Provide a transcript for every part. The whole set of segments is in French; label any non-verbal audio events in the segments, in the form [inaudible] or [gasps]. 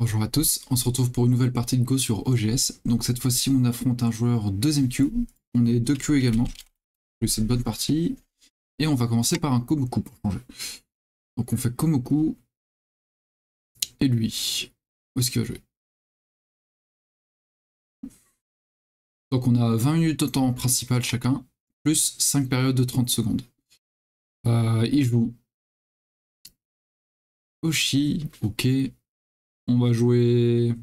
Bonjour à tous, on se retrouve pour une nouvelle partie de Go sur OGS. Donc cette fois-ci on affronte un joueur deuxième Q, on est deux Q également. C'est une bonne partie. Et on va commencer par un Komoku pour changer. Donc on fait Komoku. Et lui, où est-ce qu'il va jouer Donc on a 20 minutes au temps principal chacun, plus 5 périodes de 30 secondes. Euh, il joue Oshi, ok, on va jouer.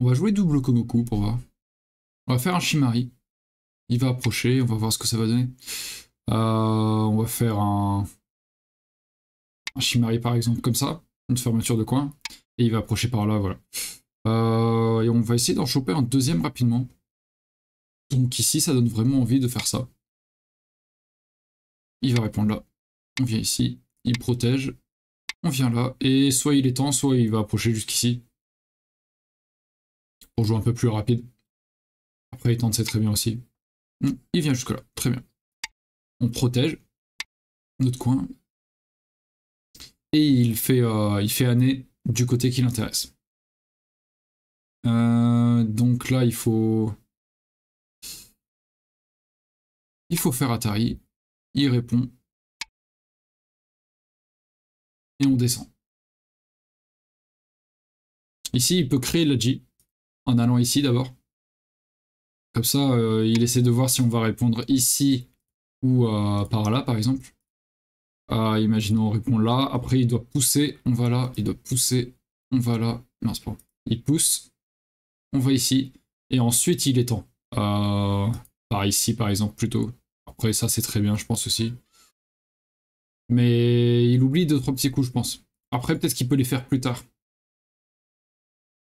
On va jouer double Komoku pour voir. On va faire un Shimari. Il va approcher, on va voir ce que ça va donner. Euh, on va faire un... un Shimari par exemple, comme ça. Une fermeture de coin. Et il va approcher par là, voilà. Euh, et on va essayer d'en choper un deuxième rapidement. Donc ici, ça donne vraiment envie de faire ça. Il va répondre là. On vient ici, il protège, on vient là, et soit il est soit il va approcher jusqu'ici. Pour jouer un peu plus rapide. Après, il tente, c'est très bien aussi. Hmm, il vient jusque là, très bien. On protège notre coin. Et il fait, euh, il fait année du côté qui l'intéresse. Euh, donc là, il faut... Il faut faire Atari. Il répond on descend. Ici, il peut créer le J en allant ici d'abord. Comme ça, euh, il essaie de voir si on va répondre ici ou euh, par là, par exemple. Ah, imaginons, on répond là. Après, il doit pousser, on va là. Il doit pousser, on va là. Non, c'est pas Il pousse, on va ici. Et ensuite, il étend. Euh, par ici, par exemple, plutôt. Après, ça, c'est très bien, je pense aussi. Mais il oublie deux, trois petits coups, je pense. Après, peut-être qu'il peut les faire plus tard.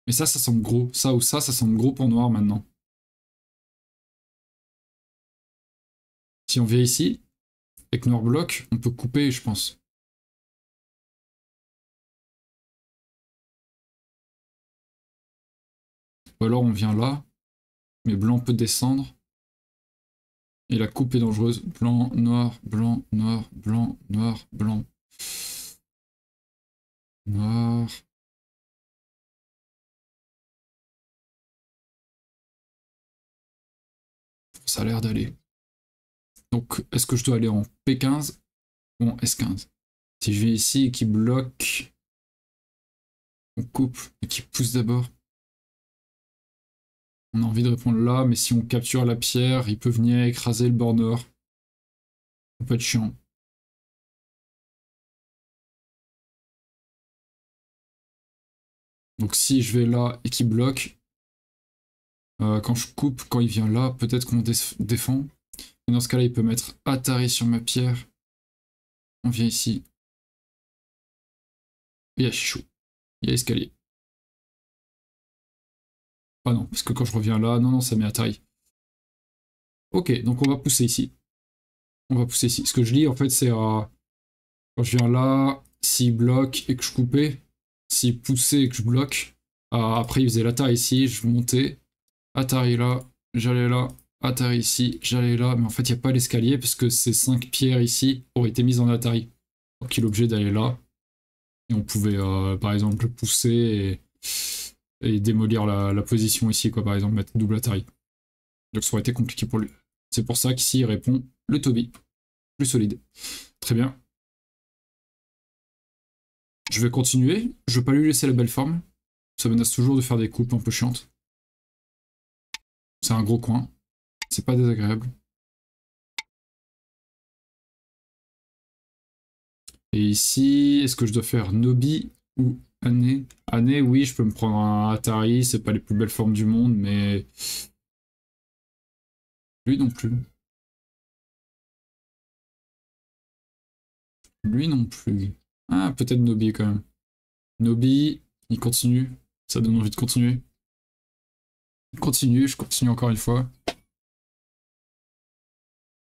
Mais ça, ça semble gros. Ça ou ça, ça semble gros pour noir maintenant. Si on vient ici, avec noir bloc, on peut couper, je pense. Ou alors on vient là, mais blanc peut descendre. Et la coupe est dangereuse. Blanc, noir, blanc, noir, blanc, noir, blanc. Noir. Ça a l'air d'aller. Donc, est-ce que je dois aller en P15 ou en S15 Si je vais ici et qui bloque, on coupe et qui pousse d'abord. On a envie de répondre là, mais si on capture la pierre, il peut venir écraser le borneur. Ça peut être chiant. Donc si je vais là et qu'il bloque, euh, quand je coupe, quand il vient là, peut-être qu'on défend. Et dans ce cas-là, il peut mettre Atari sur ma pierre. On vient ici. Il y a chou. Il y a escalier. Ah non, parce que quand je reviens là, non, non, ça met à taille. Ok, donc on va pousser ici. On va pousser ici. Ce que je lis, en fait, c'est à... Quand je viens là, si bloque et que je coupais, si poussait et que je bloque, ah, après il faisait la ici, je montais, atari là, j'allais là, atari ici, j'allais là, mais en fait il n'y a pas l'escalier parce que ces cinq pierres ici auraient été mises en atari. Donc il est obligé d'aller là, et on pouvait euh, par exemple pousser et et démolir la, position ici, quoi, par exemple, mettre double Atari. Donc ça aurait été compliqué pour lui. C'est pour ça qu'ici, il répond le Toby. Plus solide. Très bien. Je vais continuer. Je vais pas lui laisser la belle forme. Ça menace toujours de faire des coupes un peu chiantes. C'est un gros coin. C'est pas désagréable. Et ici, est-ce que je dois faire Nobi ou Année, année, oui, je peux me prendre un Atari, c'est pas les plus belles formes du monde, mais lui non plus. Lui non plus. Ah, peut-être Nobi quand même. Nobi, il continue. Ça donne envie de continuer. Il continue, je continue encore une fois.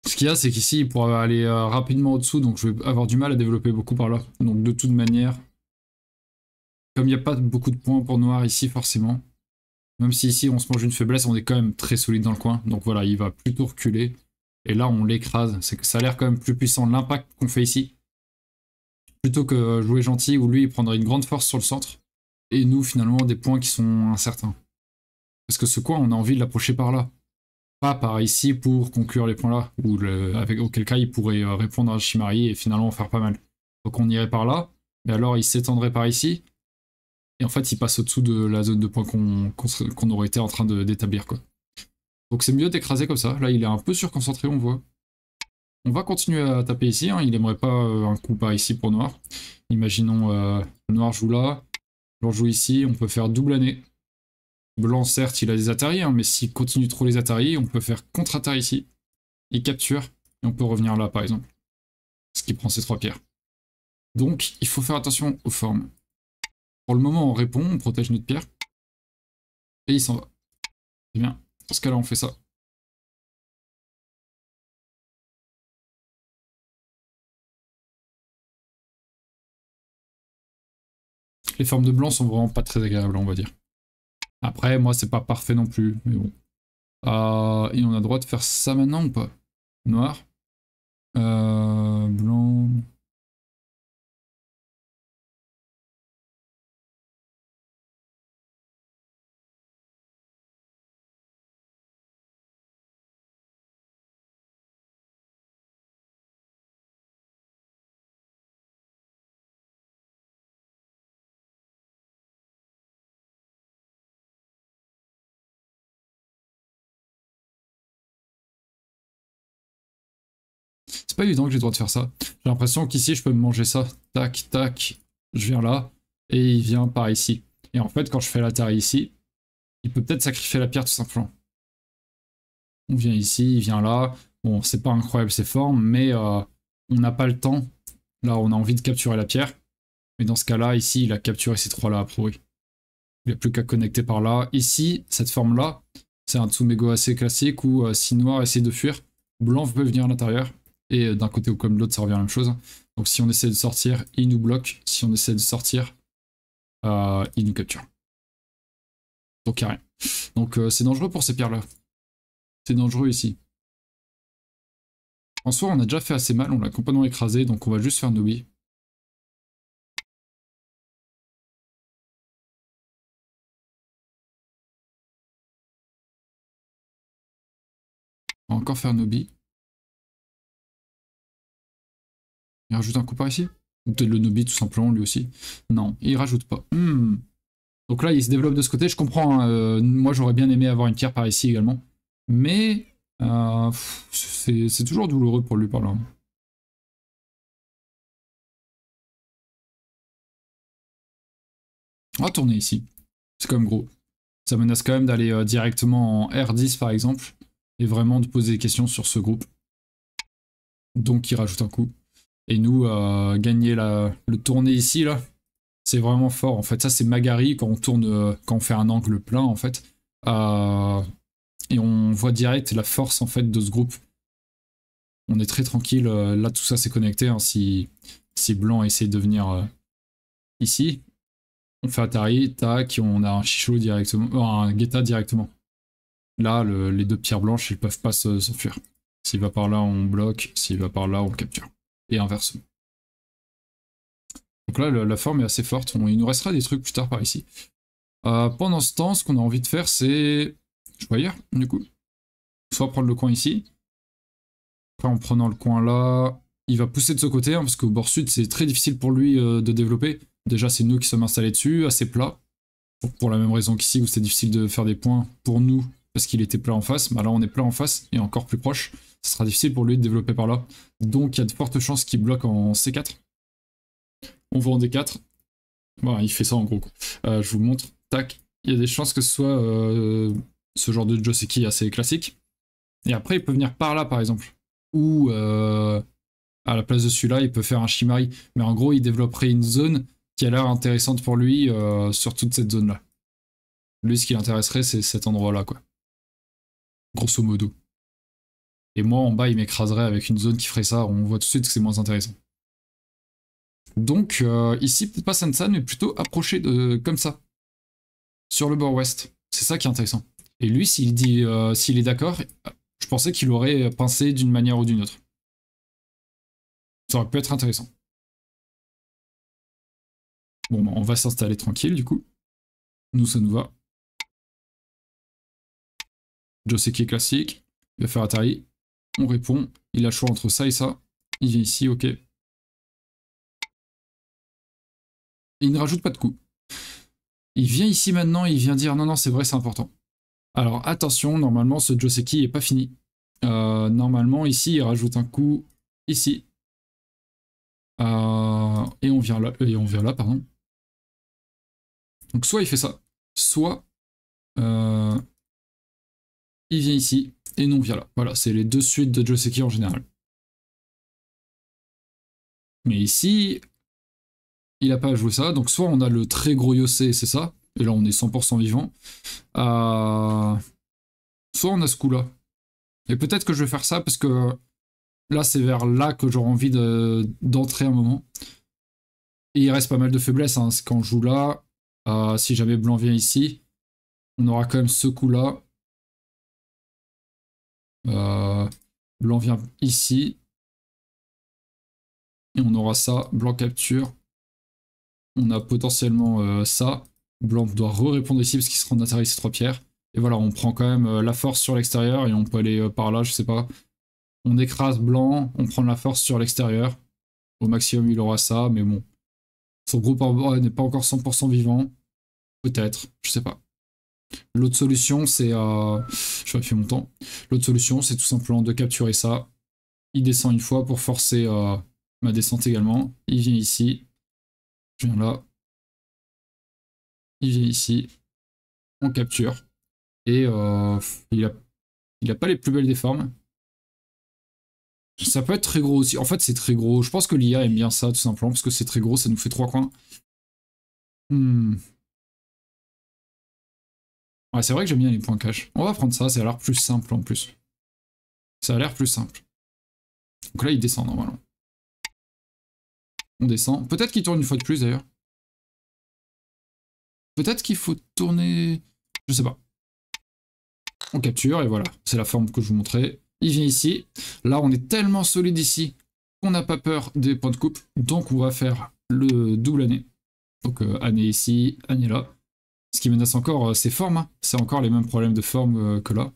Ce qu'il y a, c'est qu'ici, il pourra aller euh, rapidement au-dessous, donc je vais avoir du mal à développer beaucoup par là. Donc de toute manière, comme il n'y a pas beaucoup de points pour noir ici, forcément. Même si ici on se mange une faiblesse, on est quand même très solide dans le coin. Donc voilà, il va plutôt reculer. Et là, on l'écrase. C'est que Ça a l'air quand même plus puissant l'impact qu'on fait ici. Plutôt que jouer gentil, où lui, il prendrait une grande force sur le centre. Et nous, finalement, des points qui sont incertains. Parce que ce coin, on a envie de l'approcher par là. Pas par ici pour conclure les points là. Ou avec, auquel cas, il pourrait euh, répondre à Shimari et finalement faire pas mal. Donc on irait par là. Et alors, il s'étendrait par ici. Et en fait, il passe au-dessous de la zone de points qu'on aurait été en train d'établir. quoi. Donc c'est mieux d'écraser comme ça. Là, il est un peu surconcentré, on voit. On va continuer à taper ici. Hein. Il aimerait pas euh, un coup par ici pour noir. Imaginons euh, noir joue là, blanc joue ici. On peut faire double année. Blanc, certes, il a des atari. Hein, mais s'il continue trop les atari. on peut faire contre-atari ici. Il capture, et on peut revenir là, par exemple. Ce qui prend ses trois pierres. Donc, il faut faire attention aux formes le moment, on répond, on protège notre pierre. Et il s'en va. C'est bien. Dans ce cas-là, on fait ça. Les formes de blanc sont vraiment pas très agréables, on va dire. Après, moi, c'est pas parfait non plus, mais bon. Euh, et on a le droit de faire ça maintenant ou pas Noir. Euh, blanc. C'est pas évident que j'ai le droit de faire ça. J'ai l'impression qu'ici, je peux me manger ça. Tac, tac, je viens là, et il vient par ici. Et en fait, quand je fais la terre ici, il peut peut-être sacrifier la pierre tout simplement. On vient ici, il vient là. Bon, c'est pas incroyable ces formes, mais euh, on n'a pas le temps. Là, on a envie de capturer la pierre. Mais dans ce cas-là, ici, il a capturé ces trois-là à priori. Il n'y a plus qu'à connecter par là. Ici, cette forme-là, c'est un Tsumego assez classique où euh, si noir essaie de fuir, blanc peut venir à l'intérieur et euh, d'un côté ou comme de l'autre, ça revient à la même chose. Donc si on essaie de sortir, il nous bloque. Si on essaie de sortir, euh, il nous capture. Donc il n'y a rien. Donc euh, c'est dangereux pour ces pierres-là. C'est dangereux ici. En soi, on a déjà fait assez mal, on l'a complètement écrasé, donc on va juste faire Nobi. On va encore faire Nobi. Il rajoute un coup par ici Ou peut-être le Nobi tout simplement lui aussi Non, il rajoute pas. Hmm. Donc là, il se développe de ce côté. Je comprends. Hein, euh, moi, j'aurais bien aimé avoir une pierre par ici également. Mais euh, c'est toujours douloureux pour lui par là. On va tourner ici. C'est quand même gros. Ça menace quand même d'aller euh, directement en R10 par exemple. Et vraiment de poser des questions sur ce groupe. Donc il rajoute un coup. Et nous, euh, gagner la, le tourner ici, là, c'est vraiment fort. En fait, ça, c'est Magari quand on tourne, euh, quand on fait un angle plein, en fait. Euh, et on voit direct la force, en fait, de ce groupe. On est très tranquille. Là, tout ça, c'est connecté. Hein, si, si Blanc essaie de venir ici, on fait Atari, tac, on a un chichou directement, un Guetta directement. Là, les deux pierres blanches, ils peuvent pas s'enfuir. S'il va par là, on bloque. S'il va par là, on capture et inversement. Donc là, la, forme est assez forte. On, il nous restera des trucs plus tard par ici. Euh, pendant ce temps, ce qu'on a envie de faire, c'est... Je du coup. Soit prendre le coin ici. en prenant le coin là, il va pousser de ce côté, parce hein, parce qu'au bord sud, c'est très difficile pour lui euh, de développer. Déjà, c'est nous qui sommes installés dessus, assez plat. Pour, pour la même raison qu'ici, où c'est difficile de faire des points pour nous parce qu'il était plein en face. mais là, on est plein en face et encore plus proche. Ce sera difficile pour lui de développer par là. Donc, il y a de fortes chances qu'il bloque en C4. On va en D4. Bon il fait ça en gros. Euh, je vous montre. Tac. Il y a des chances que ce soit euh, ce genre de Joseki assez classique. Et après, il peut venir par là, par exemple. Ou euh, à la place de celui-là, il peut faire un Shimari. Mais en gros, il développerait une zone qui a l'air intéressante pour lui sur toute cette zone-là. Lui, ce qui l'intéresserait, c'est cet endroit-là, quoi grosso modo. Et moi, en bas, il m'écraserait avec une zone qui ferait ça. On voit tout de suite que c'est moins intéressant. Donc, euh, ici, peut-être pas Sansan, mais plutôt approché de, comme ça, sur le bord ouest. C'est ça qui est intéressant. Et lui, s'il dit, euh, s'il est d'accord, je pensais qu'il aurait pincé d'une manière ou d'une autre. Ça aurait pu être intéressant. Bon, bah, on va s'installer tranquille, du coup. Nous, ça nous va. Joseki classique, il va faire Atari, on répond, il a le choix entre ça et ça, il vient ici, ok. il ne rajoute pas de coup. Il vient ici maintenant, il vient dire non, non, c'est vrai, c'est important. Alors attention, normalement ce Joseki est pas fini. Euh, normalement ici, il rajoute un coup ici. Euh, et on vient là, et on vient là, pardon. Donc soit il fait ça, soit euh, il vient ici, et non via là. Voilà, c'est les deux suites de Joseki en général. Mais ici, il n'a pas à jouer ça, donc soit on a le très gros Yossé, c'est ça, et là on est 100% vivant, euh, soit on a ce coup-là. Et peut-être que je vais faire ça, parce que là c'est vers là que j'aurai envie d'entrer un moment. Et il reste pas mal de faiblesses, hein. quand je joue là, euh, si jamais blanc vient ici, on aura quand même ce coup-là, euh, blanc vient ici. Et on aura ça, blanc capture. On a potentiellement euh, ça. Blanc doit re-répondre ici parce qu'il se rend de ces trois pierres. Et voilà, on prend quand même euh, la force sur l'extérieur et on peut aller par là, je sais pas. On écrase blanc, on prend la force sur l'extérieur. Au maximum, il aura ça, mais bon. Son groupe n'est pas encore 100% vivant. Peut-être, je sais pas. L'autre solution, c'est... Euh, je je fait mon temps. L'autre solution, c'est tout simplement de capturer ça. Il descend une fois pour forcer euh, ma descente également. Il vient ici. Je viens là. Il vient ici. On capture. Et euh, il, a, il a pas les plus belles des formes. Ça peut être très gros aussi. En fait, c'est très gros. Je pense que l'IA aime bien ça, tout simplement, parce que c'est très gros, ça nous fait trois coins. Hmm. Ouais, c'est vrai que j'aime bien les points cash. On va prendre ça, ça a l'air plus simple en plus. Ça a l'air plus simple. Donc là, il descend normalement. On descend. Peut-être qu'il tourne une fois de plus d'ailleurs. Peut-être qu'il faut tourner... Je sais pas. On capture et voilà. C'est la forme que je vous montrais. Il vient ici. Là, on est tellement solide ici qu'on n'a pas peur des points de coupe. Donc, on va faire le double année. Donc, euh, année ici, année là. Ce qui menace encore euh, ses formes. Hein. C'est encore les mêmes problèmes de forme euh, que là.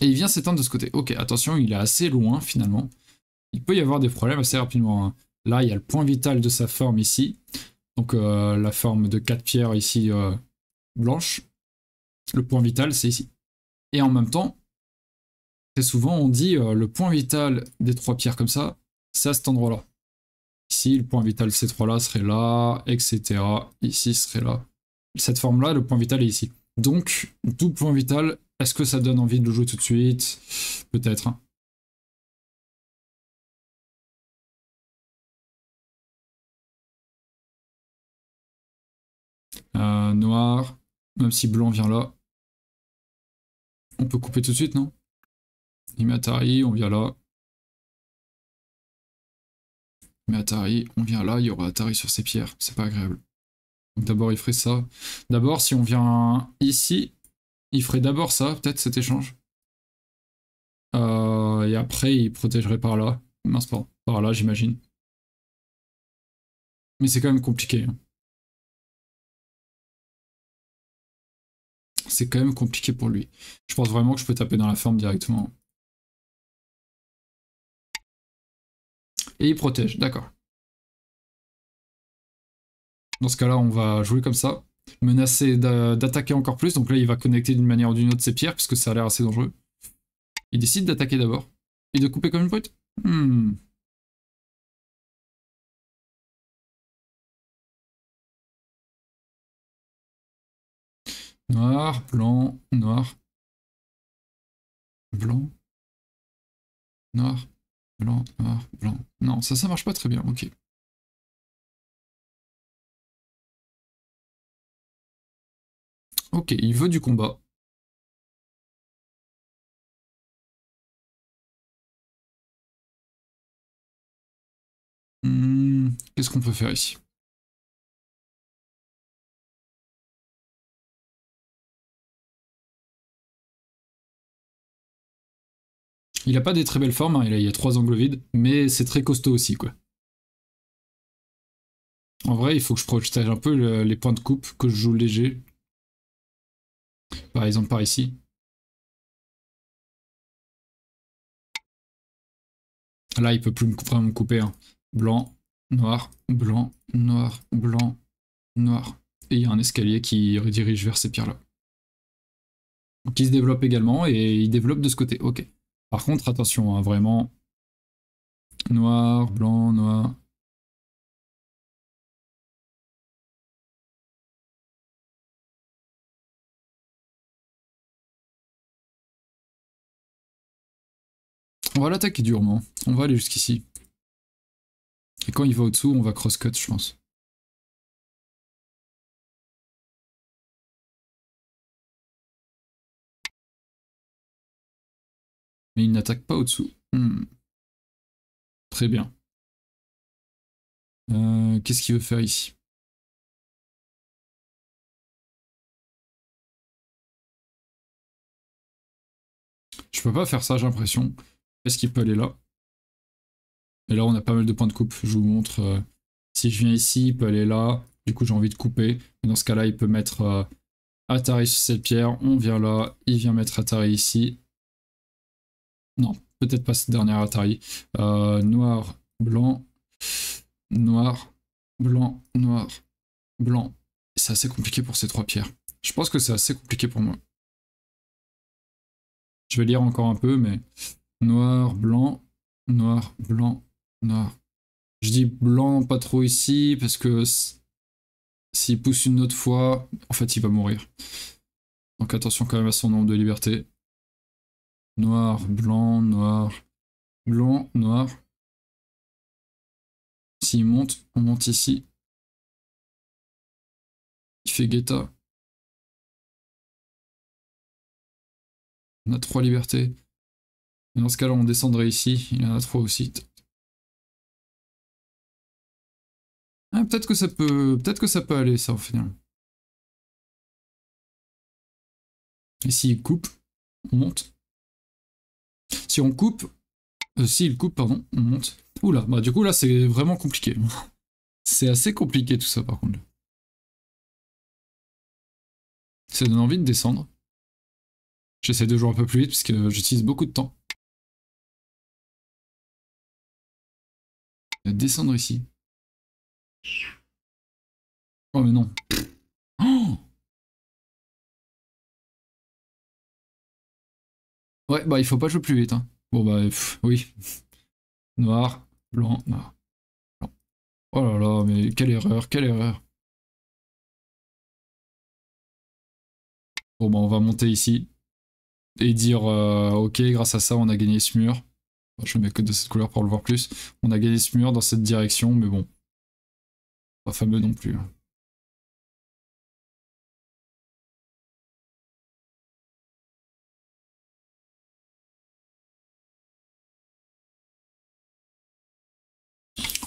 Et il vient s'éteindre de ce côté. Ok, attention, il est assez loin finalement. Il peut y avoir des problèmes assez rapidement. Hein. Là, il y a le point vital de sa forme ici. Donc euh, la forme de quatre pierres ici blanches. blanche. Le point vital, c'est ici. Et en même temps, très souvent, on dit le point vital des trois pierres comme ça, c'est à cet endroit-là. Ici, le point vital C3 là serait là, etc. Ici serait là. Cette forme-là, le point vital est ici. Donc, tout point vital, est-ce que ça donne envie de le jouer tout de suite Peut-être. Hein. Euh, noir, même si blanc vient là. On peut couper tout de suite, non Imatari, on vient là. Mais Atari, on vient là, il y aura Atari sur ses pierres. C'est pas agréable. Donc d'abord, il ferait ça. D'abord, si on vient ici, il ferait d'abord ça, peut-être, cet échange. Euh, et après, il protégerait par là. Mince, Par là, j'imagine. Mais c'est quand même compliqué. Hein. C'est quand même compliqué pour lui. Je pense vraiment que je peux taper dans la forme directement. il protège, d'accord. Dans ce cas-là, on va jouer comme ça. Menacer d'attaquer encore plus. Donc là, il va connecter d'une manière ou d'une autre ses pierres, puisque ça a l'air assez dangereux. Il décide d'attaquer d'abord. Et de couper comme une brute hmm. Noir, blanc, noir. Blanc. Noir. Blanc, noir, blanc. Non, ça, ça marche pas très bien, ok. Ok, il veut du combat. Hmm, qu'est-ce qu'on peut faire ici Il a pas des très belles formes, hein. il, y a, trois angles vides, mais c'est très costaud aussi, quoi. En vrai, il faut que je protège un peu les points de coupe, que je joue léger. Par exemple, par ici. Là, il peut plus vraiment me couper. Hein. Blanc, noir, blanc, noir, blanc, noir. Et il y a un escalier qui redirige vers ces pierres-là. Qui se développe également, et il développe de ce côté. Ok. Par contre, attention, à hein, vraiment, noir, blanc, noir. On va l'attaquer durement. On va aller jusqu'ici. Et quand il va au-dessous, on va cross-cut, je pense. Mais il n'attaque pas au-dessous. Hmm. Très bien. Euh, qu'est-ce qu'il veut faire ici Je peux pas faire ça, j'ai l'impression. Est-ce qu'il peut aller là Et là, on a pas mal de points de coupe. Je vous montre. Euh, si je viens ici, il peut aller là. Du coup, j'ai envie de couper. dans ce cas-là, il peut mettre euh, Atari sur cette pierre. On vient là. Il vient mettre Atari ici. Non, peut-être pas cette dernière Atari. Euh, noir, blanc, noir, blanc, noir, blanc. C'est assez compliqué pour ces trois pierres. Je pense que c'est assez compliqué pour moi. Je vais lire encore un peu, mais noir, blanc, noir, blanc, noir. Je dis blanc pas trop ici, parce que s'il pousse une autre fois, en fait il va mourir. Donc attention quand même à son nombre de libertés. Noir, blanc, noir, blanc, noir. S'il monte, on monte ici. Il fait guetta. On a trois libertés. Et dans ce cas-là, on descendrait ici. Il y en a trois aussi. Ah, peut-être que ça peut. Peut-être que ça peut aller, ça, au final. Et s'il coupe, on monte on coupe, si euh, s'il coupe, pardon, on monte. là bah du coup là c'est vraiment compliqué. [laughs] c'est assez compliqué tout ça par contre. Ça donne envie de descendre. J'essaie de jouer un peu plus vite puisque j'utilise beaucoup de temps. Euh, descendre ici. Oh mais non. [gasps] Oh Ouais, bah il faut pas jouer plus vite. Hein. Bon bah oui. [laughs] Noir, blanc, noir. Oh là là, mais quelle erreur, quelle erreur. Bon bah on va monter ici. Et dire euh, ok, grâce à ça on a gagné ce mur. Je mets que de cette couleur pour le voir plus. On a gagné ce mur dans cette direction, mais bon. Pas fameux non plus. Hein.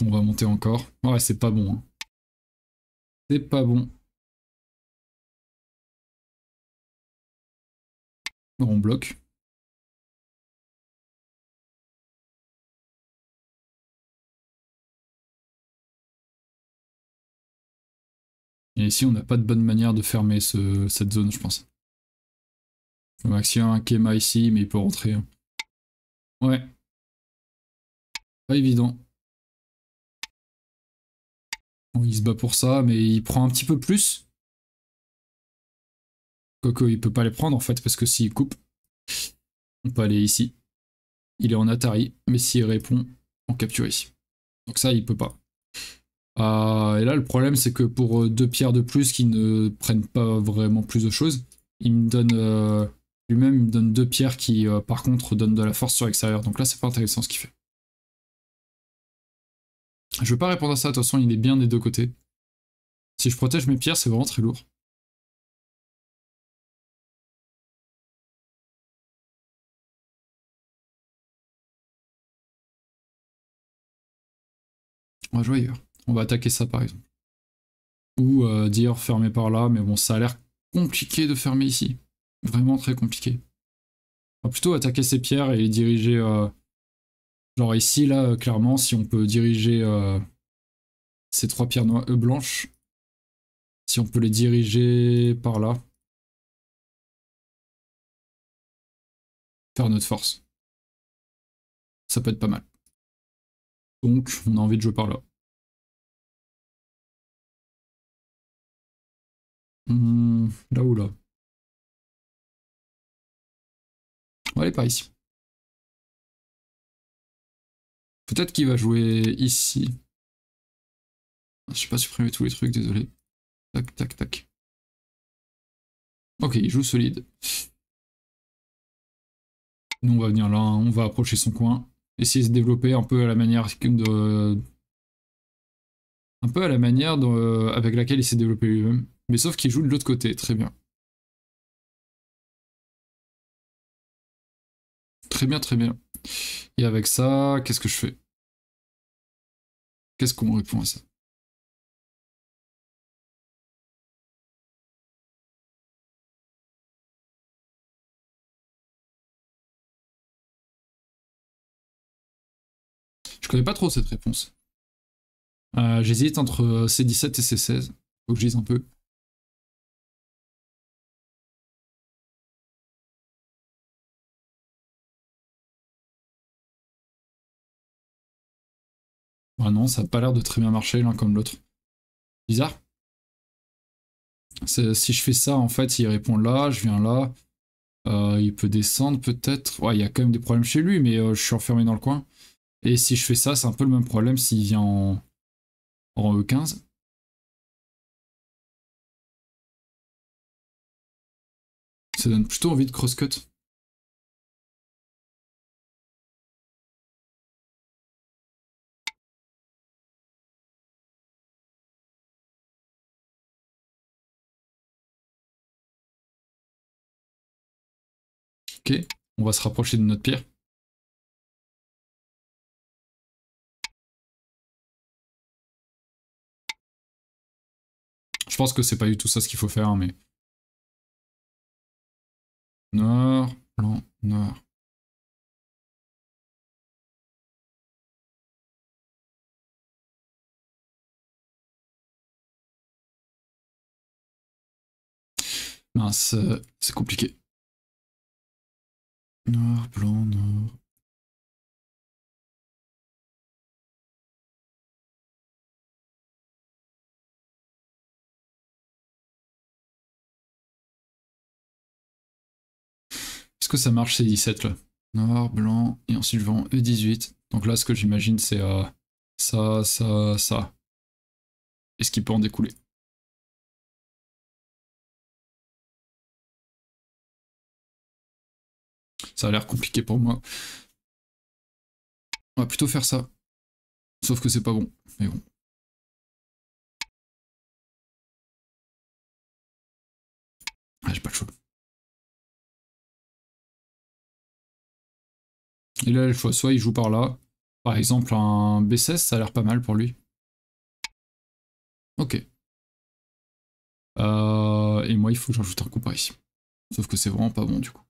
on va monter encore. Ah ouais, c'est pas bon. Hein. C'est pas bon. on bloque. Et ici, on n'a pas de bonne manière de fermer cette zone, je pense. Le a un Kema ici, mais il peut rentrer. Hein. Ouais. Pas évident il se bat pour ça, mais il prend un petit peu plus. Quoique, il peut pas les prendre en fait, parce que s'il coupe, on peut aller ici. Il est en Atari, mais s'il répond, on capture ici Donc ça, il peut pas. Euh, et là, le problème, c'est que pour euh, deux pierres de plus qui ne prennent pas vraiment plus de choses, il me donne... Euh, lui-même, il donne deux pierres qui, par contre, donnent de la force sur l'extérieur. Donc là, c'est pas intéressant ce qu'il fait. Je veux pas répondre à ça, de toute façon, il est bien des deux côtés. Si je protège mes pierres, c'est vraiment très lourd. On va jouer ailleurs. On va attaquer ça par exemple. Ou euh, dire fermer par là, mais bon, ça a l'air compliqué de fermer ici. Vraiment très compliqué. On va plutôt attaquer ces pierres et les diriger euh, Genre ici, là, euh, clairement, si on peut diriger euh, ces trois pierres noires, euh, blanches, si on peut les diriger par là, faire notre force. Ça peut être pas mal. Donc, on a envie de jouer par là. Hmm, là ou là On va aller par ici. Peut-être qu'il va jouer ici. Ah, je ne sais pas supprimer tous les trucs, désolé. Tac, tac, tac. Ok, il joue solide. Nous, on va venir là, on va approcher son coin. Essayer de se développer un peu à la manière de... Un peu à la manière avec laquelle il s'est développé lui-même. Mais sauf qu'il joue de l'autre côté, très bien. Très bien, très bien. Et avec ça, qu'est-ce que je fais Qu'est-ce qu'on répond à ça Je connais pas trop cette réponse. Euh, j'hésite entre C17 et C16. Faut que je dise un peu. Ah non, ça n'a pas l'air de très bien marcher l'un comme l'autre. Bizarre. Si je fais ça, en fait, il répond là, je viens là. Euh, il peut descendre peut-être. Ouais, il y a quand même des problèmes chez lui, mais euh, je suis enfermé dans le coin. Et si je fais ça, c'est un peu le même problème s'il vient en, en E15. Ça donne plutôt envie de crosscut. on va se rapprocher de notre pierre. Je pense que c'est pas du tout ça ce qu'il faut faire, hein, mais... Nord, blanc, nord. Mince, euh, c'est compliqué. Noir, blanc, noir. Est-ce que ça marche ces 17 là Noir, blanc, et ensuite je vais E18. Donc là, ce que j'imagine, c'est euh, ça, ça, ça. est ce qu'il peut en découler. Ça a l'air compliqué pour moi. On va plutôt faire ça. Sauf que c'est pas bon, mais bon. Ah, j'ai pas le choix. Il là le choix, soit il joue par là. Par exemple, un B16, ça a l'air pas mal pour lui. Ok. Euh, et moi, il faut que j'ajoute un coup par ici. Sauf que c'est vraiment pas bon du coup.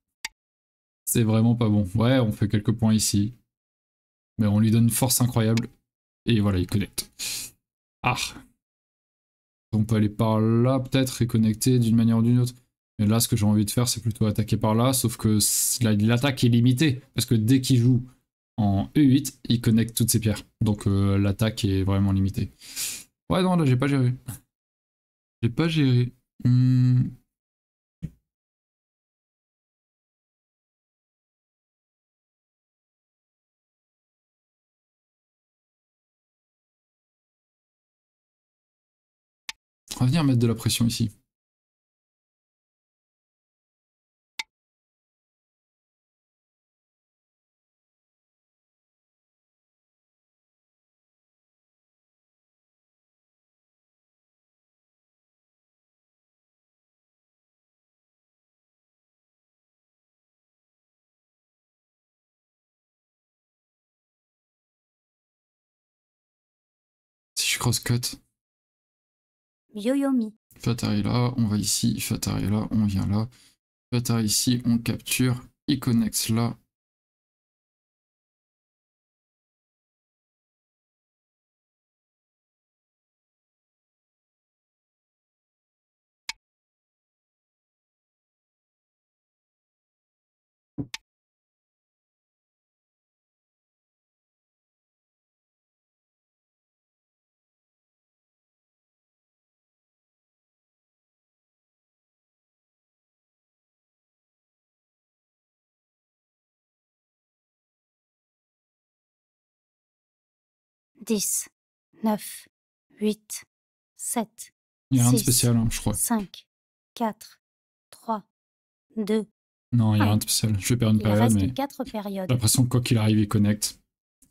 C'est vraiment pas bon. Ouais, on fait quelques points ici. Mais on lui donne une force incroyable. Et voilà, il connecte. Ah On peut aller par là peut-être et connecter d'une manière ou d'une autre. Mais là, ce que j'ai envie de faire, c'est plutôt attaquer par là. Sauf que l'attaque est limitée. Parce que dès qu'il joue en E8, il connecte toutes ses pierres. Donc euh, l'attaque est vraiment limitée. Ouais, non, là, j'ai pas géré. J'ai pas géré. Hmm. va venir mettre de la pression ici. Si je cross-cut. Yoyomi. est là, on va ici, Fatar est là, on vient là. Fatari ici, on capture, il là, 10, 9, 8, 7. Il 5, 4, 3, 2. Non, il y a rien de spécial. Je vais perdre une période. mais... J'ai l'impression que quoi qu'il arrive, il connecte.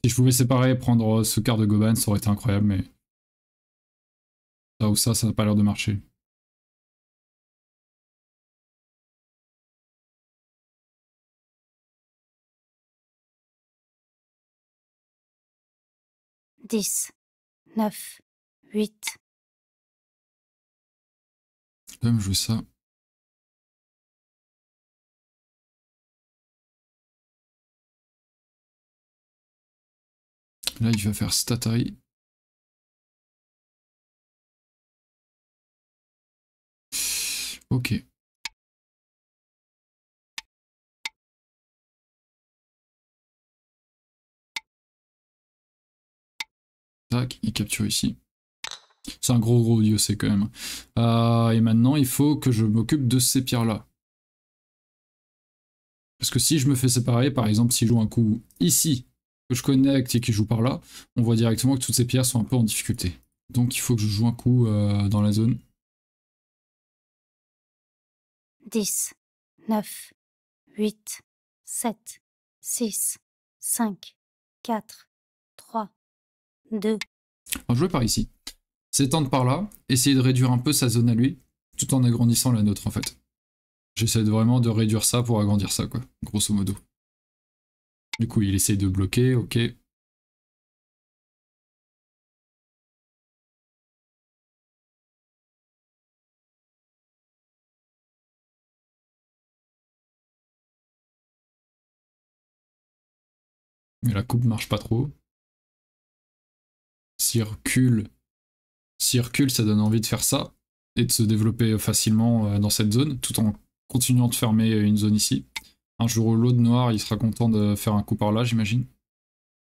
Si je pouvais séparer et prendre ce quart de Goban, ça aurait été incroyable, mais. Ça ou ça, ça n'a pas l'air de marcher. 10, 9, 8. Je peux me jouer ça Là, il va faire Statari. Ok. il capture ici. C'est un gros gros c'est quand même. Euh, et maintenant, il faut que je m'occupe de ces pierres-là. Parce que si je me fais séparer, par exemple, s'il joue un coup ici, que je connecte et qu'il joue par là, on voit directement que toutes ces pierres sont un peu en difficulté. Donc il faut que je joue un coup euh, dans la zone. 10, 9, 8, 7, 6, 5, 4, 2. va jouer par ici. S'étendre par là, essayer de réduire un peu sa zone à lui, tout en agrandissant la nôtre en fait. J'essaie vraiment de réduire ça pour agrandir ça, quoi, grosso modo. Du coup, il essaie de bloquer, ok. Mais la coupe marche pas trop circule. Circule, ça donne envie de faire ça et de se développer euh, facilement euh, dans cette zone, tout en continuant de fermer euh, une zone ici. Un jour l'eau de Noir, il sera content de faire un coup par là, j'imagine.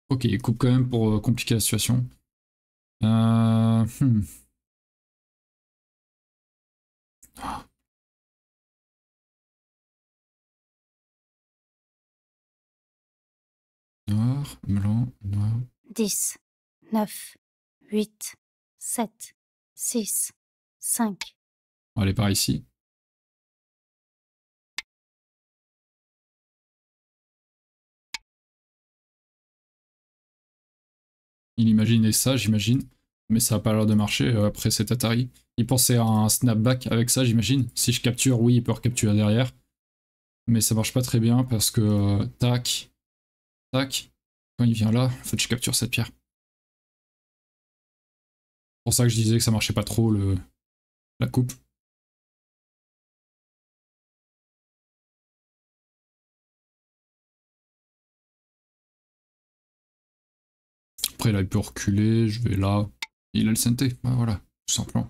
Ok, il coupe quand même pour compliquer la situation. Hmm. Ah. Noir, blanc, noir. 10. 9, 8, 7, 6, 5. On va aller par ici. Il imaginait ça, j'imagine. Mais ça n'a pas l'air de marcher euh, après cet Atari. Il pensait à un snapback avec ça, j'imagine. Si je capture, oui, il peut recapturer derrière. Mais ça marche pas très bien parce que... Euh, tac. Tac. Quand il vient là, il faut que je capture cette pierre. C'est pour ça que je disais que ça marchait pas trop le, la coupe. Après là il peut reculer, je vais là. Il a le synthé, ben voilà, tout simplement.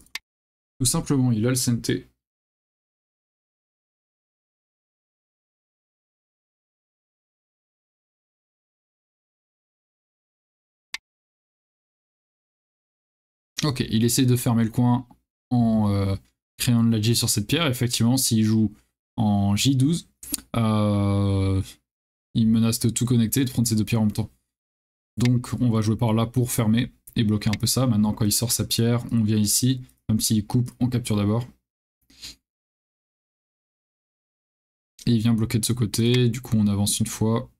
Tout simplement, il a le synthé. Ok, il essaie de fermer le coin en euh, créant de la J sur cette pierre. Effectivement, s'il joue en J12, euh, il menace de tout connecter et de prendre ces deux pierres en même temps. Donc on va jouer par là pour fermer et bloquer un peu ça. Maintenant, quand il sort sa pierre, on vient ici. Même s'il coupe, on capture d'abord. Et il vient bloquer de ce côté. Du coup, on avance une fois.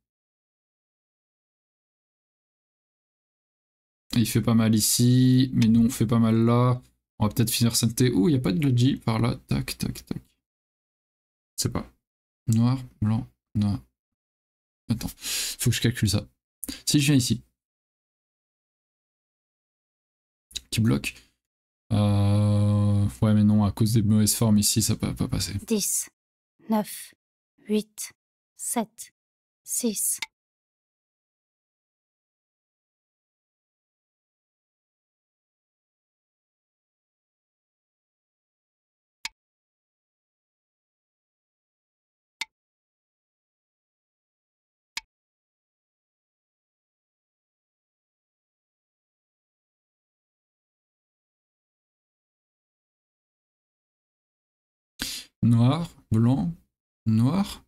Il fait pas mal ici, mais nous on fait pas mal là. On va peut-être finir T. Ouh, il n'y a pas de logi par là. Tac, tac, tac. C'est pas. Noir, blanc, noir. Attends, faut que je calcule ça. Si je viens ici. Qui bloque. Euh, ouais, mais non, à cause des mauvaises formes ici, ça peut pas passer. 10, 9, 8, 7, 6, Noir, blanc, noir.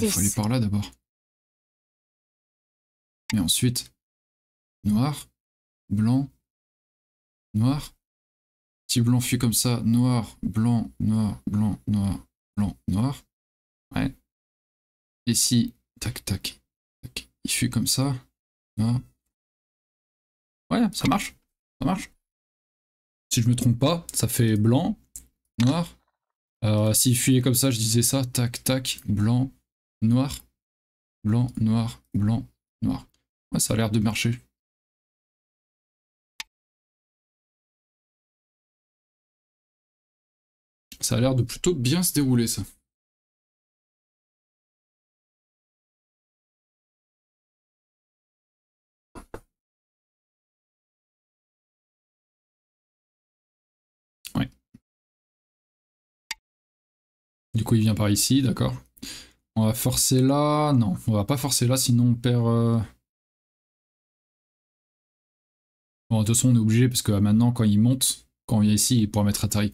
Il faut aller par là d'abord. Et ensuite, noir, blanc, noir. Si blanc fuit comme ça, noir, blanc, noir, blanc, noir, blanc, noir. Ouais. Et si, tac, tac, tac, il fuit comme ça, noir, Ouais, ça marche. Ça marche. Si je me trompe pas, ça fait blanc, noir. Euh, s'il fuyait comme ça, je disais ça. Tac, tac, blanc, noir, blanc, noir, blanc, noir. Ouais, ça a l'air de marcher. Ça a l'air de plutôt bien se dérouler, ça. il vient par ici, d'accord. On va forcer là. Non, on va pas forcer là, sinon on perd... Euh. Bon, de toute façon, on est obligé, parce que ah, maintenant, quand il monte, quand on vient ici, il pourra mettre taille.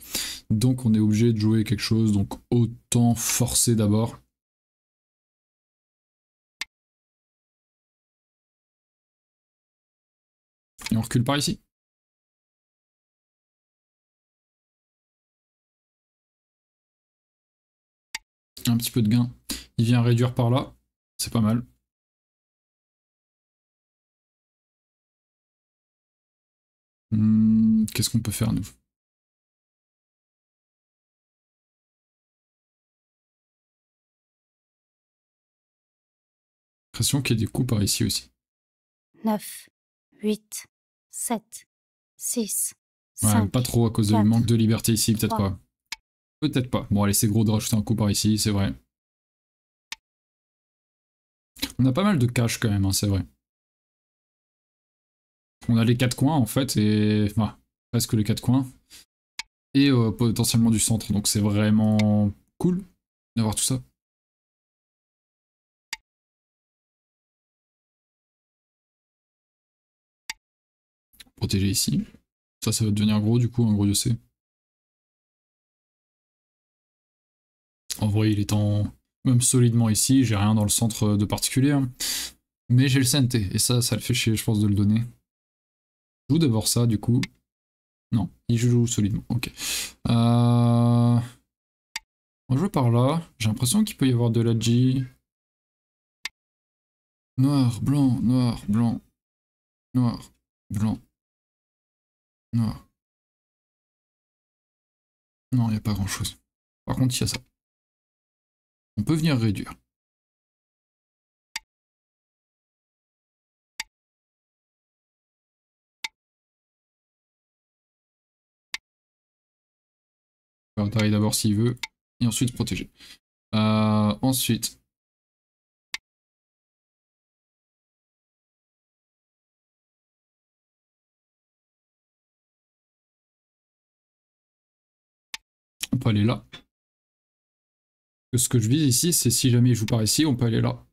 Donc, on est obligé de jouer quelque chose, donc autant forcer d'abord. Et on recule par ici. Un petit peu de gain. Il vient réduire par là. C'est pas mal. Hmm, qu'est-ce qu'on peut faire, nous L'impression qu'il y a des coups par ici aussi. 9, 8, 7, 6. Ouais, pas trop à cause du manque de liberté ici, peut-être pas. Peut-être pas. Bon, allez, c'est gros de rajouter un coup par ici, c'est vrai. On a pas mal de cache quand même, hein, c'est vrai. On a les quatre coins en fait, et... Enfin, presque les quatre coins. Et euh, potentiellement du centre, donc c'est vraiment cool d'avoir tout ça. Protéger ici. Ça, ça va devenir gros du coup, un gros dossier En vrai, il est en même solidement ici, j'ai rien dans le centre de particulier. Hein. Mais j'ai le CNT, et ça, ça le fait chier, je pense, de le donner. Je joue d'abord ça, du coup. Non, il joue solidement, ok. Euh, on joue par là, j'ai l'impression qu'il peut y avoir de la G. Noir, blanc, noir, blanc. Noir, blanc. Noir. Non, il n'y a pas grand-chose. Par contre, il y a ça on peut venir réduire. d'abord s'il veut, et ensuite protéger. Euh, ensuite. On peut aller là. Que ce que je vise ici, c'est si jamais il joue par ici, on peut aller là.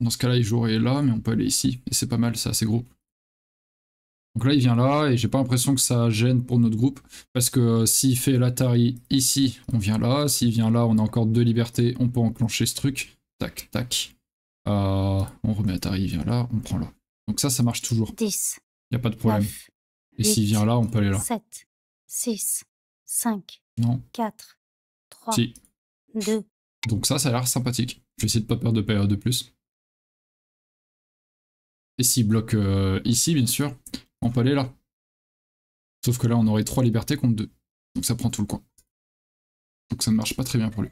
Dans ce cas-là, il jouerait là, mais on peut aller ici. Et c'est pas mal, c'est assez gros. Donc là, il vient là, et j'ai pas l'impression que ça gêne pour notre groupe, parce que euh, s'il fait l'Atari ici, on vient là, s'il vient là, on a encore deux libertés, on peut enclencher ce truc, tac, tac. Euh, on remet Atari, il vient là, on prend là. Donc ça, ça marche toujours. 10. Il n'y a pas de problème. et s'il vient là, on peut aller là. 7, 6, 5, 4, 3, 2, donc ça, ça a l'air sympathique. Je vais essayer de pas perdre de période de plus. Et s'il bloque euh, ici, bien sûr, on peut aller là. Sauf que là, on aurait 3 libertés contre 2. Donc ça prend tout le coin. Donc ça ne marche pas très bien pour lui.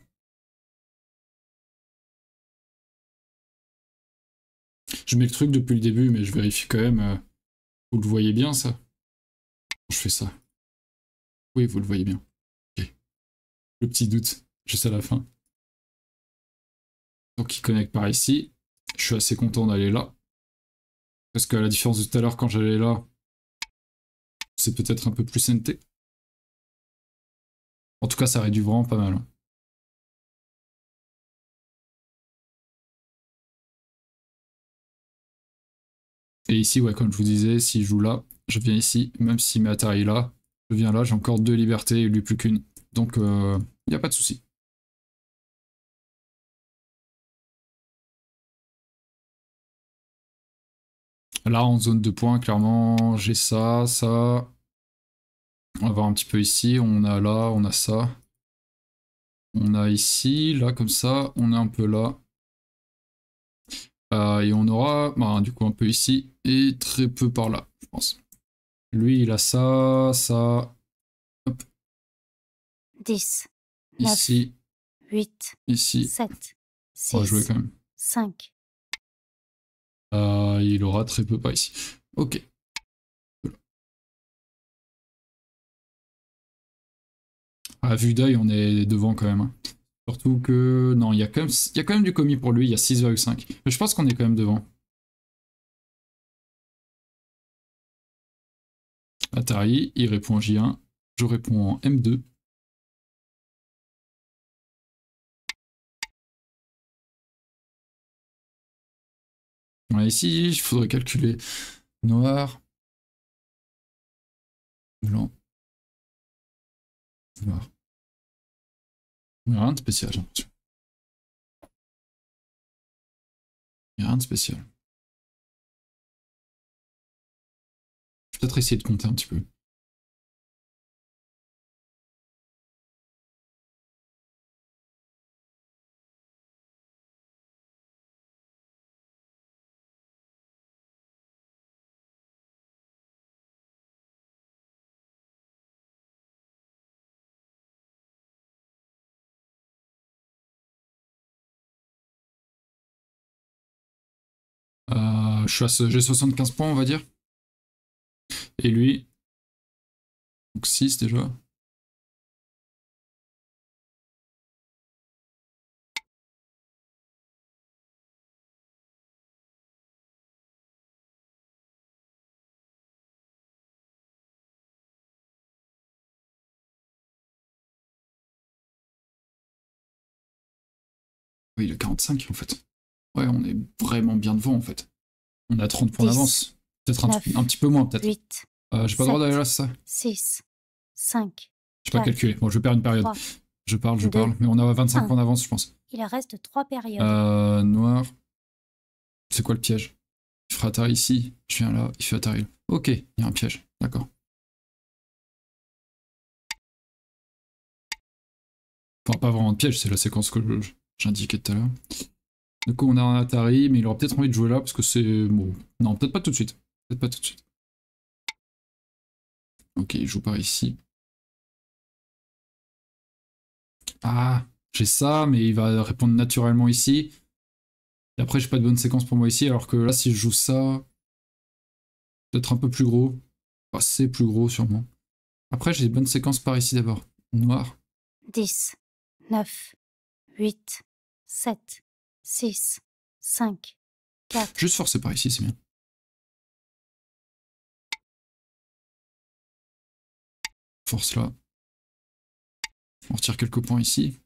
Je mets le truc depuis le début, mais je vérifie quand même. Euh, vous le voyez bien, ça Je fais ça. Oui, vous le voyez bien. Le petit doute, juste à la fin qui connecte par ici. Je suis assez content d'aller là. Parce qu'à la différence de tout à l'heure, quand j'allais là, c'est peut-être un peu plus NT. En tout cas, ça réduit vraiment pas mal. Hein. Et ici, ouais, comme je vous disais, si je joue là, je viens ici, même si mes Atari là, je viens là, j'ai encore deux libertés et lui plus qu'une. Donc, il euh, n'y a pas de souci. Là, en zone de points, clairement, j'ai ça, ça. On va voir un petit peu ici. On a là, on a ça. On a ici, là, comme ça. On est un peu là. Euh, et on aura, bah, du coup, un peu ici et très peu par là, je pense. Lui, il a ça, ça. Hop. 10. Ici. 8. Ici. 7. 6. On va quand même. 5. Euh, il aura très peu pas ici. Ok. À vue d'œil, on est devant quand même. Hein. Surtout que... Non, il y, a quand même... du commis pour lui, il y a 6,5. mais Je pense qu'on est quand même devant. Atari, il répond J1, je réponds en M2. ici, il faudrait calculer noir, blanc, noir. rien de spécial. Il rien de spécial. Je vais peut-être essayer de compter un petit peu. je suis à j'ai 75 points, on va dire. Et lui, donc 6 déjà. Oui, il a 45 en fait. Ouais, on est vraiment bien devant en fait. On a 30 points d'avance. Peut-être un, petit peu moins, peut-être. 8. Euh, J'ai pas le droit d'aller là, c'est ça 6, 5. J'ai pas calculé. Bon, je perds une période. je parle, je parle. Mais on a 25 points d'avance, je pense. Il reste 3 périodes. Euh, noir. C'est quoi le piège Il fera atterrir ici. Je viens là. Il fait là. Ok, il y a un piège. D'accord. Enfin, pas vraiment de piège, c'est la séquence que j'indiquais tout à l'heure. Du coup, on a un Atari, mais il aura peut-être envie de jouer là parce que c'est. Bon. Non, peut-être pas tout de suite. Peut-être pas tout de suite. Ok, il joue par ici. Ah, j'ai ça, mais il va répondre naturellement ici. Et après, j'ai pas de bonne séquence pour moi ici, alors que là, si je joue ça, peut-être un peu plus gros. c'est plus gros, sûrement. Après, j'ai des bonnes séquences par ici d'abord. Noir. 10, 9, 8, 7, 6, 5, 4. Juste forcer par ici, c'est bien. Force là. On retire quelques points ici.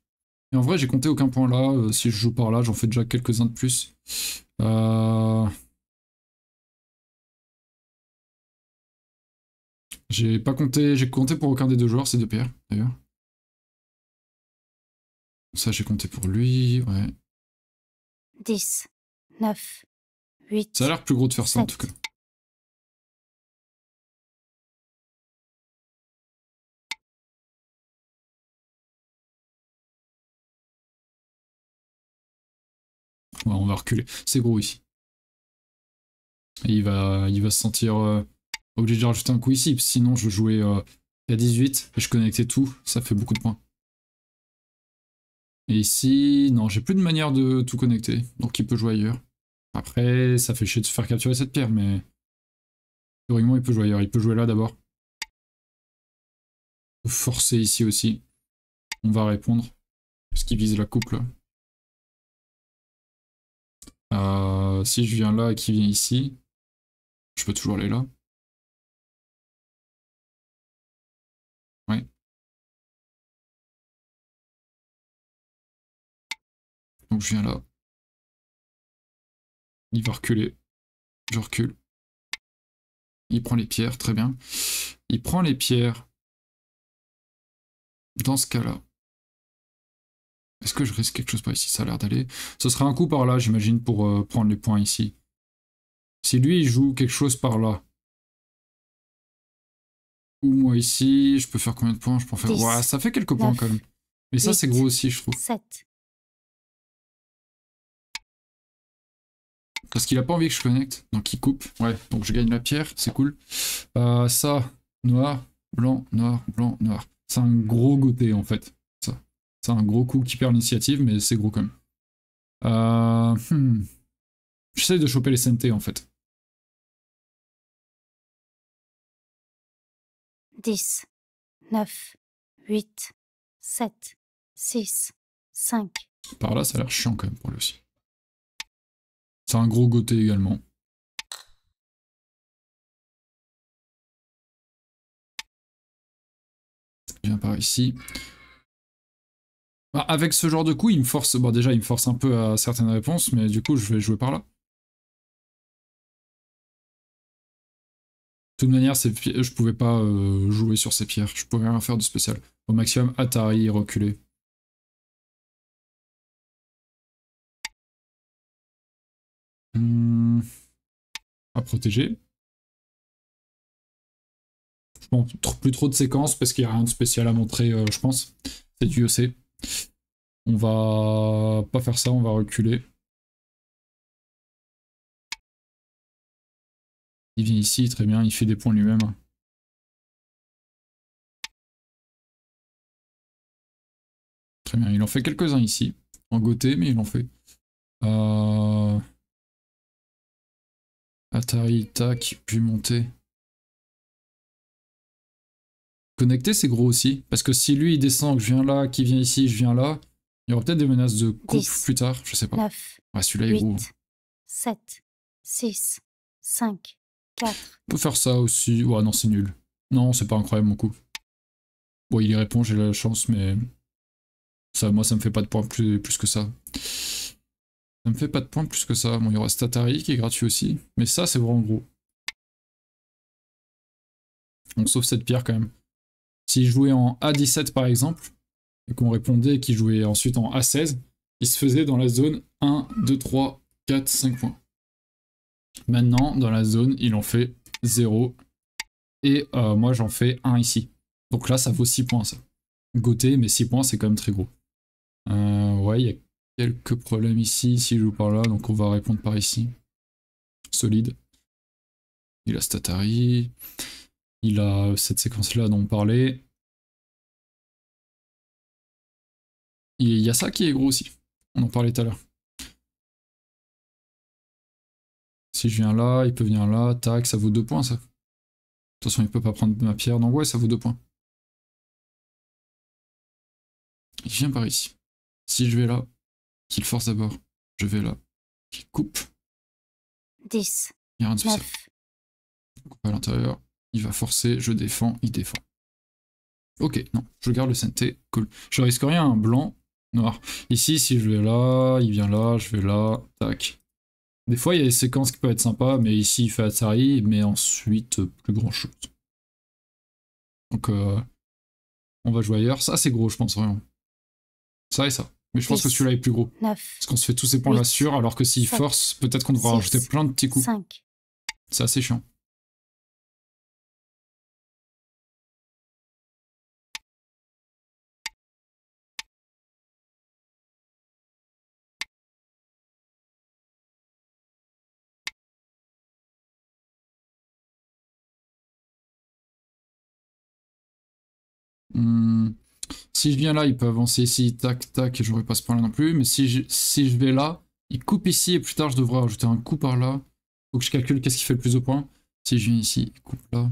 Et en vrai, j'ai compté aucun point là. Euh, si je joue par là, j'en fais déjà quelques-uns de plus. Euh, j'ai pas compté, j'ai compté pour aucun des deux joueurs, c'est deux paires d'ailleurs. Ça j'ai compté pour lui, ouais. 10, 9, 8. Ça a l'air plus gros de faire ça en tout cas. Ouais, on va reculer. C'est gros ici. il va, il va se sentir euh, obligé de rajouter un coup ici. Sinon, je jouais euh, à 18 je connectais tout. Ça fait beaucoup de points. Et ici, non, j'ai plus de manière de tout connecter, donc il peut jouer ailleurs. Après, ça fait chier de se faire capturer cette pierre, mais... Théoriquement, il peut jouer ailleurs. Il peut jouer là d'abord. Forcer ici aussi. On va répondre. Parce qu'il vise la coupe, là. Euh, si je viens là et qu'il vient ici, je peux toujours aller là. Donc je viens là. Il va reculer. Je recule. Il prend les pierres, très bien. Il prend les pierres. Dans ce cas-là. Est-ce que je risque quelque chose par ici Ça a l'air d'aller. Ce sera un coup par là, j'imagine, pour euh, prendre les points ici. Si lui, il joue quelque chose par là. Ou moi ici, je peux faire combien de points Je peux faire... ça fait quelques points quand même. Mais ça, c'est gros aussi, je trouve. 7, Parce qu'il a pas envie que je connecte, donc il coupe. Ouais, donc je gagne la pierre, c'est cool. Euh, ça, noir, blanc, noir, blanc, noir. C'est un gros goûter en fait. Ça. C'est un gros coup qui perd l'initiative, mais c'est gros quand même. Euh, hmm. J'essaie de choper les CNT en fait. 10, 9, 8, 7, 6, 5. Par là, ça a l'air chiant quand même pour lui aussi. C'est un gros goûter également. Viens par ici. Bah, avec ce genre de coup, il me force... Bon, bah, déjà, il me force un peu à certaines réponses, mais du coup, je vais jouer par là. De toute manière, je je pouvais pas euh, jouer sur ces pierres. Je pouvais rien faire de spécial. Au maximum, Atari, reculer. Hmm. à protéger. plus trop de séquences parce qu'il n'y a rien de spécial à montrer, euh, je pense. C'est du EC. On va pas faire ça, on va reculer. Il vient ici, très bien, il fait des points lui-même. Très bien, il en fait quelques-uns ici. En goté, mais il en fait. Euh, Atari, tac, puis monter. Connecter, c'est gros aussi. Parce que si lui, il descend, que je viens là, qui vient ici, je viens là, il y aura peut-être des menaces de coupe plus tard, je sais pas. ouais, celui-là est gros. 7, 6, 5, 4. On peut faire ça aussi. Ouais, non, c'est nul. Non, c'est pas incroyable, mon coup. Bon, il y répond, j'ai la chance, mais... Ça, moi, ça me fait pas de points plus, plus que ça. Ça me fait pas de points plus que ça. Bon, il y aura Statari qui est gratuit aussi. Mais ça, c'est vraiment gros. On sauve cette pierre quand même. S'il jouait en A17 par exemple, et qu'on répondait qu'il jouait ensuite en A16, il se faisait dans la zone 1, 2, 3, 4, 5 points. Maintenant, dans la zone, il en fait 0. Et euh, moi, j'en fais 1 ici. Donc là, ça vaut 6 points, ça. Goté, mais 6 points, c'est quand même très gros. Euh, ouais, il y a quelques problèmes ici, si je vous parle là, donc on va répondre par ici. Solide. Il a Statari. Il a cette séquence-là dont on parlait. il y a ça qui est gros aussi. On en parlait tout à l'heure. Si je viens là, il peut venir là, tac, ça vaut deux points ça. De toute façon, il peut pas prendre ma pierre. Non, ouais, ça vaut deux points. Il vient par ici. Si je vais là, qu'il force d'abord. Je vais là. Qu'il coupe. 10. Il a rien de à l'intérieur. Il va forcer. Je défends. Il défend. Ok, non. Je garde le synthé, Cool. Je risque rien. blanc, noir. Ici, si je vais là, il vient là, je vais là. Tac. Des fois, il y a des séquences qui peuvent être sympas, mais ici, il fait Atari, mais ensuite, plus grand chose. Donc, euh, on va jouer ailleurs. Ça, c'est gros, je pense, vraiment. Ça et ça. Mais je pense que celui-là est plus gros. 9, parce qu'on se fait tous ces points-là sûrs, alors que s'il force, peut-être qu'on devra rajouter plein de petits coups. 5. C'est assez chiant. Hmm. Si je viens là, il peut avancer ici, tac, tac, et j'aurai pas ce point là non plus. Mais si je, si je vais là, il coupe ici, et plus tard, je devrais ajouter un coup par là. Faut que je calcule qu'est-ce qui fait le plus de points. Si je viens ici, il coupe là.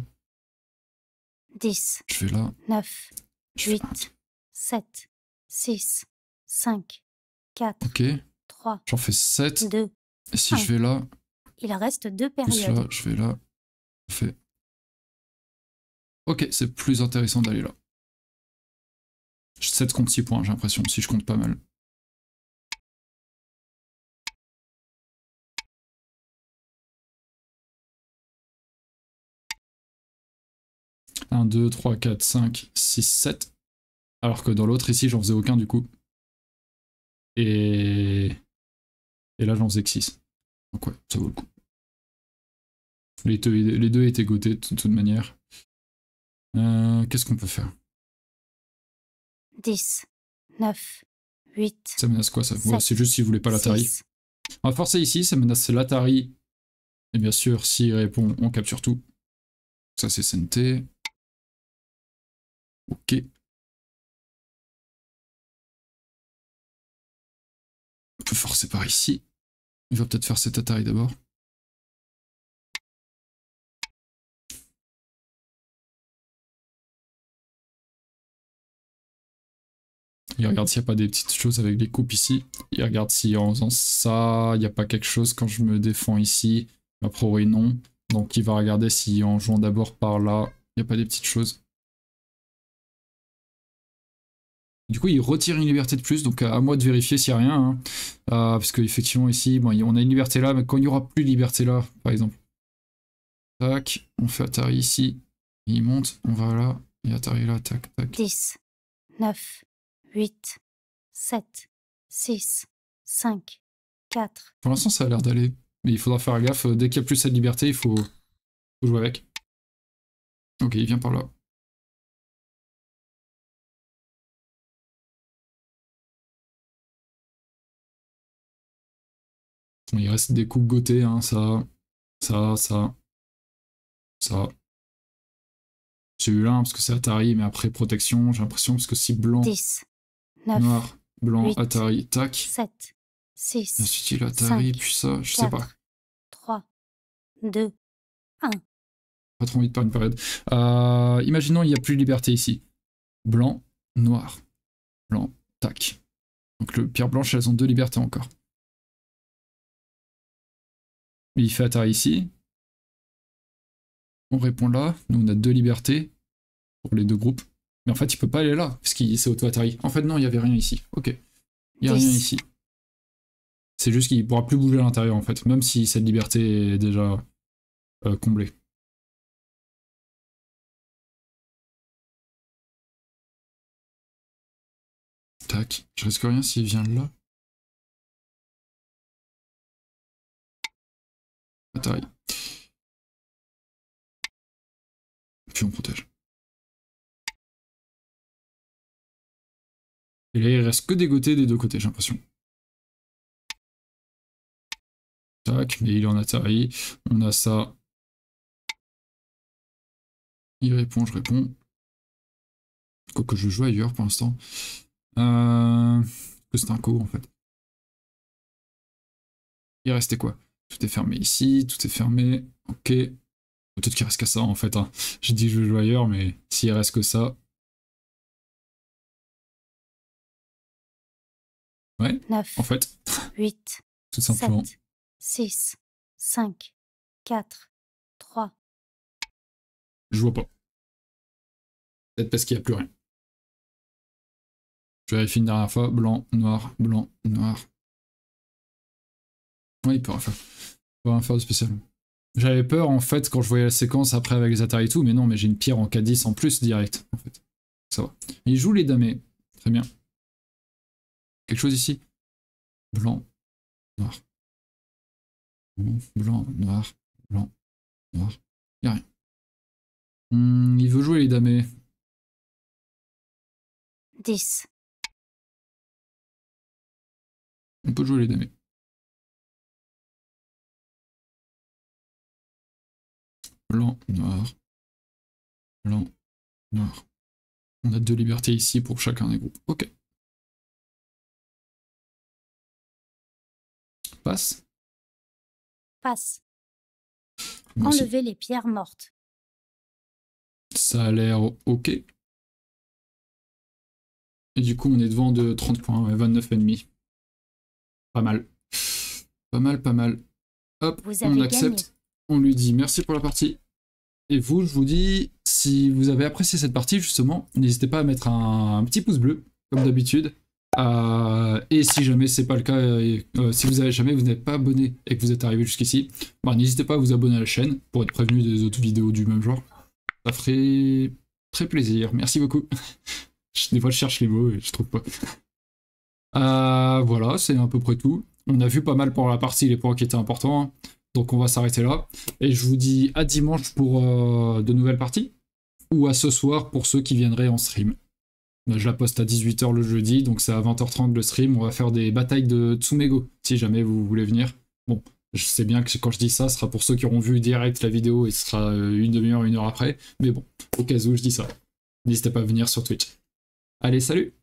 10. Je vais là. 9, 8, 7, 6, 5, 4, Ok. 3. J'en fais 7. 2. Et si je vais là. Il reste deux périodes. je vais là. Fait. Ok, c'est plus intéressant d'aller là. 7 contre 6 points, j'ai l'impression, si je compte pas mal. 1, 2, 3, 4, 5, 6, 7. Alors que dans l'autre, ici, j'en faisais aucun du coup. Et, et là, j'en faisais que 6. Donc ouais, ça vaut le coup. Les deux, les deux étaient goûtés de toute manière. Euh, qu'est-ce qu'on peut faire 10, 9, 8. Ça menace quoi ça C'est juste si vous voulez pas l'Atari. On va forcer ici, ça menace l'Atari. Et bien sûr, s'il répond, on capture tout. Ça, c'est Sente. Ok. On peut forcer par ici. Il va peut-être faire cet Atari d'abord. Il regarde s'il n'y a pas des petites choses avec les coupes ici. Il regarde si en faisant ça, il n'y a pas quelque chose quand je me défends ici. Après oui non. Donc il va regarder si en jouant d'abord par là, il n'y a pas des petites choses. Du coup, il retire une liberté de plus, donc à moi de vérifier s'il n'y a rien. Hein. Euh, parce qu'effectivement, ici, on a une liberté là, mais quand il n'y aura plus de liberté là, par exemple. Tac, on fait Atari ici, il monte, on va là, et Atari là, tac, tac. 10, 9, 8, 7, 6, 5, 4. Pour l'instant, ça a l'air d'aller. Mais il faudra faire gaffe. Euh, dès qu'il n'y a plus cette liberté, il faut... jouer avec. Ok, il vient par là. il reste des coupes gotées, hein, ça, ça, ça, ça. Celui-là, parce que c'est Atari, mais après protection, j'ai l'impression, parce que si blanc... 10, noir, blanc, Atari, tac. 7, 6. Ensuite, il Atari, puis ça, je sais pas. 3, 2, 1. Pas trop envie de parler. une période. Euh, imaginons, il n'y a plus de liberté ici. Blanc, noir, blanc, tac. Donc le pierre blanche, elles ont deux libertés encore. il fait Atari ici. On répond là. Nous, on a deux libertés pour les deux groupes en fait, il peut pas aller là, parce qu'il s'est auto atari En fait, non, il n'y avait rien ici. Ok. Il n'y a rien ici. C'est juste qu'il pourra plus bouger à l'intérieur, en fait, même si cette liberté est déjà euh, comblée. Tac. Je risque rien s'il vient là. Atari. Puis on peut il reste que des des deux côtés, j'ai l'impression. Tac, mais il en a tari. On a ça. Il répond, je réponds. Quoique je joue ailleurs pour l'instant. Euh, c'est un co en fait. Il restait quoi Tout est fermé ici, tout est fermé. Ok. Peut-être qu'il reste qu'à ça en fait. Hein. J'ai dit que je joue ailleurs, mais s'il reste que ça, Ouais, 9, en fait. 8, 6, 5, 4, 3. Je vois pas. Peut-être parce qu'il n'y a plus rien. Je vérifie une dernière fois. Blanc, noir, blanc, noir. Oui, il peut rien faire. Il peut rien faire de spécial. J'avais peur en fait quand je voyais la séquence après avec les Atari et tout, mais non, mais j'ai une pierre en K10 en plus direct en fait. Ça va. Il joue les damés. Très bien quelque chose ici. Blanc, noir. Blanc, noir, blanc, noir. Il a rien. Hmm, il veut jouer les damés. 10. On peut jouer les dames. Blanc, noir. Blanc, noir. On a deux libertés ici pour chacun des groupes. Ok. Passe. Enlever les pierres mortes. Ça a l'air ok. Et du coup, on est devant de 30 points, demi. Pas mal. Pas mal, pas mal. Hop, on accepte. On lui dit merci pour la partie. Et vous, je vous dis, si vous avez apprécié cette partie, justement, n'hésitez pas à mettre un petit pouce bleu, comme d'habitude. Euh, et si jamais c'est pas le cas, euh, euh, si vous avez jamais vous n'êtes pas abonné et que vous êtes arrivé jusqu'ici, bah, n'hésitez pas à vous abonner à la chaîne pour être prévenu des autres vidéos du même genre. Ça ferait très plaisir. Merci beaucoup. [laughs] des fois je cherche les mots et je trouve pas. voilà, c'est à peu près tout. On a vu pas mal pour la partie les points qui étaient importants. Donc on va s'arrêter là. Et je vous dis à dimanche pour de nouvelles parties. Ou à ce soir pour ceux qui viendraient en stream. Bah, je la poste à 18h le jeudi, donc c'est à 20h30 le stream. On va faire des batailles de Tsumego, si jamais vous voulez venir. Bon, je sais bien que quand je dis ça, ce sera pour ceux qui auront vu direct la vidéo et ce sera euh, une demi-heure, une heure après. Mais bon, au cas où, je dis ça. N'hésitez pas à venir sur Twitch. Allez, salut